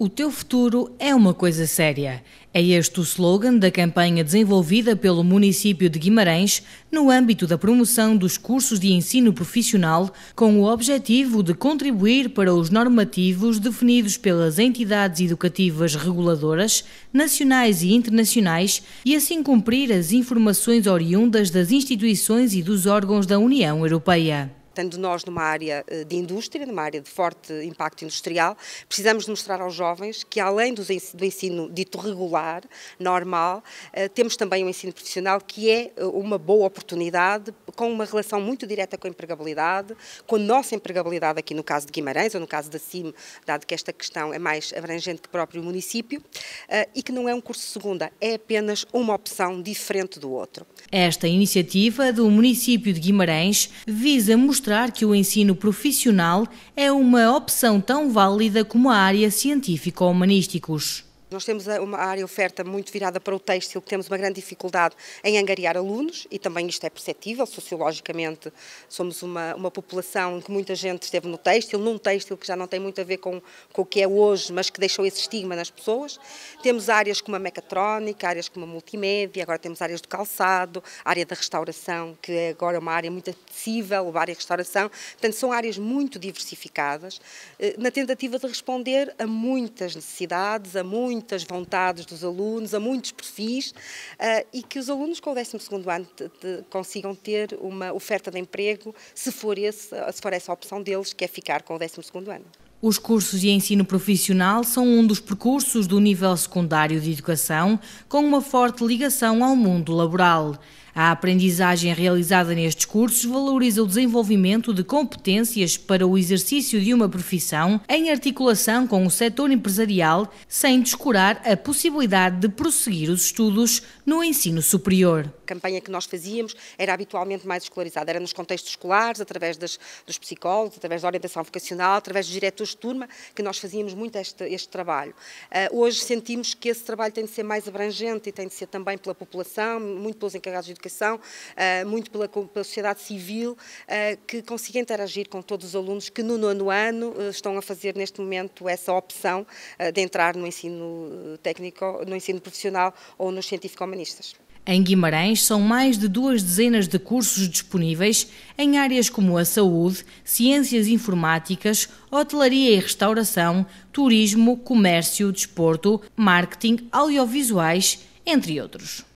O teu futuro é uma coisa séria. É este o slogan da campanha desenvolvida pelo município de Guimarães no âmbito da promoção dos cursos de ensino profissional, com o objetivo de contribuir para os normativos definidos pelas entidades educativas reguladoras, nacionais e internacionais, e assim cumprir as informações oriundas das instituições e dos órgãos da União Europeia estando nós numa área eh, de indústria, numa área de forte impacto industrial, precisamos de mostrar aos jovens que além do ensino dito regular, normal, eh, temos também o um ensino profissional que é eh, uma boa oportunidade com uma relação muito direta com a empregabilidade, com a nossa empregabilidade aqui no caso de Guimarães ou no caso da CIM, dado que esta questão é mais abrangente que o próprio município, e que não é um curso segunda, é apenas uma opção diferente do outro. Esta iniciativa do município de Guimarães visa mostrar mostrar que o ensino profissional é uma opção tão válida como a área científico-humanísticos. Nós temos uma área oferta muito virada para o têxtil, que temos uma grande dificuldade em angariar alunos e também isto é perceptível, sociologicamente somos uma, uma população que muita gente esteve no têxtil, num têxtil que já não tem muito a ver com, com o que é hoje, mas que deixou esse estigma nas pessoas. Temos áreas como a mecatrónica, áreas como a multimédia, agora temos áreas do calçado, área da restauração, que agora é uma área muito acessível, a área de restauração, portanto são áreas muito diversificadas, eh, na tentativa de responder a muitas necessidades, a muitos muitas vontades dos alunos, a muitos perfis, eh, e que os alunos com o 12º ano consigam ter uma oferta de emprego, se for, esse, eh, se for essa a opção deles, que é ficar com o 12 ano. Os cursos de ensino profissional são um dos percursos do nível secundário de educação, com uma forte ligação ao mundo laboral. A aprendizagem realizada nestes cursos valoriza o desenvolvimento de competências para o exercício de uma profissão em articulação com o setor empresarial, sem descurar a possibilidade de prosseguir os estudos no ensino superior. A campanha que nós fazíamos era habitualmente mais escolarizada, era nos contextos escolares, através das, dos psicólogos, através da orientação vocacional, através dos diretores de turma, que nós fazíamos muito este, este trabalho. Uh, hoje sentimos que esse trabalho tem de ser mais abrangente e tem de ser também pela população, muito pelos encarregados de educação eh, muito pela, pela sociedade civil, eh, que consiga interagir com todos os alunos que no nono ano eh, estão a fazer neste momento essa opção de entrar no ensino técnico, no ensino profissional ou nos científico-humanistas. Em Guimarães, são mais de duas dezenas de cursos disponíveis em áreas como a saúde, ciências informáticas, hotelaria e restauração, turismo, comércio, desporto, marketing, audiovisuais, entre outros.